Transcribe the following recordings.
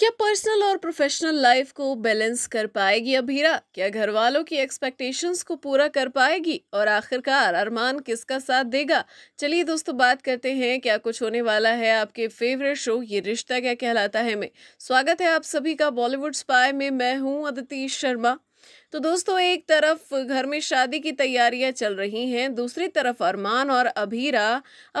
क्या पर्सनल और professional life को बैलेंस कर पाएगी अभीरा क्या घर वालों की एक्सपेक्टेशंस को पूरा कर पाएगी और आखिरकार अरमान किसका साथ देगा चलिए दोस्तों बात करते हैं क्या कुछ होने वाला है आपके फेवरेट शो ये रिश्ता क्या कहलाता है में स्वागत है आप सभी का बॉलीवुड स्पाई में मैं हूँ अदिति शर्मा तो दोस्तों एक तरफ घर में शादी की तैयारियां चल रही हैं दूसरी तरफ अरमान और अभीरा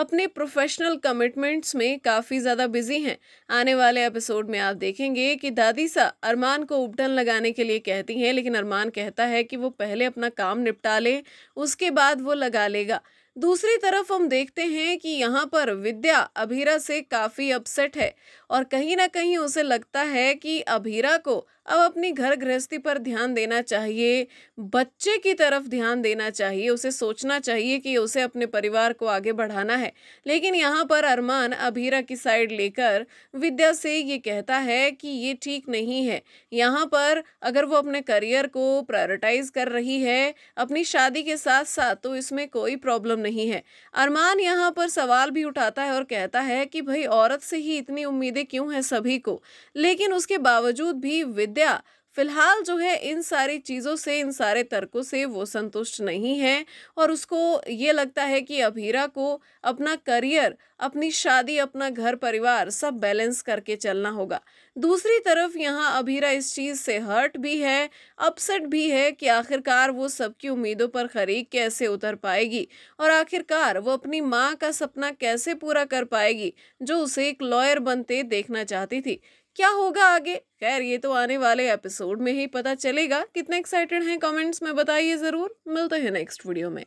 अपने प्रोफेशनल कमिटमेंट्स में काफ़ी ज़्यादा बिजी हैं आने वाले एपिसोड में आप देखेंगे कि दादी सा अरमान को उपटन लगाने के लिए कहती हैं लेकिन अरमान कहता है कि वो पहले अपना काम निपटा ले उसके बाद वो लगा लेगा दूसरी तरफ हम देखते हैं कि यहाँ पर विद्या अभीरा से काफ़ी अपसेट है और कहीं ना कहीं उसे लगता है कि अभीरा को अब अपनी घर गृहस्थी पर ध्यान देना चाहिए बच्चे की तरफ ध्यान देना चाहिए उसे सोचना चाहिए कि उसे अपने परिवार को आगे बढ़ाना है लेकिन यहाँ पर अरमान अभीरा की साइड लेकर विद्या से ये कहता है कि ये ठीक नहीं है यहाँ पर अगर वो अपने करियर को प्रायोरिटाइज कर रही है अपनी शादी के साथ साथ तो इसमें कोई प्रॉब्लम नहीं है अरमान यहाँ पर सवाल भी उठाता है और कहता है कि भाई औरत से ही इतनी उम्मीदें क्यों हैं सभी को लेकिन उसके बावजूद भी विद्या फिलहाल जो है इन सारी चीज़ों से इन सारे तर्कों से वो संतुष्ट नहीं है और उसको ये लगता है कि अभीरा को अपना करियर अपनी शादी अपना घर परिवार सब बैलेंस करके चलना होगा दूसरी तरफ यहाँ अभीरा इस चीज़ से हर्ट भी है अपसेट भी है कि आखिरकार वो सबकी उम्मीदों पर खरीद कैसे उतर पाएगी और आखिरकार वो अपनी माँ का सपना कैसे पूरा कर पाएगी जो उसे एक लॉयर बनते देखना चाहती थी क्या होगा आगे खैर ये तो आने वाले एपिसोड में ही पता चलेगा कितने एक्साइटेड हैं कमेंट्स में बताइए ज़रूर मिलते हैं नेक्स्ट वीडियो में